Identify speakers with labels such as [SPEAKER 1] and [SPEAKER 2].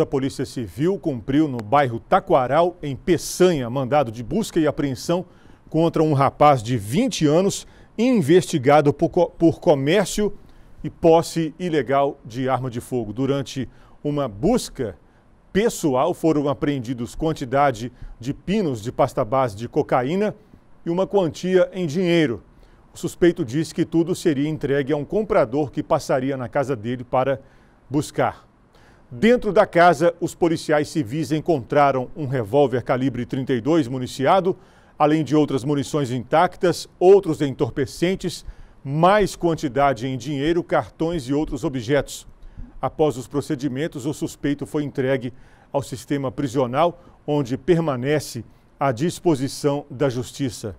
[SPEAKER 1] A Polícia Civil cumpriu no bairro Taquaral, em Peçanha, mandado de busca e apreensão contra um rapaz de 20 anos investigado por, comércio e posse ilegal de arma de fogo. Durante uma busca pessoal, foram apreendidos quantidade de pinos de pasta base de cocaína e uma quantia em dinheiro. O suspeito disse que tudo seria entregue a um comprador que passaria na casa dele para buscar. Dentro da casa, os policiais civis encontraram um revólver calibre 32 municiado, além de outras munições intactas, outros entorpecentes, mais quantidade em dinheiro, cartões e outros objetos. Após os procedimentos, o suspeito foi entregue ao sistema prisional, onde permanece à disposição da justiça.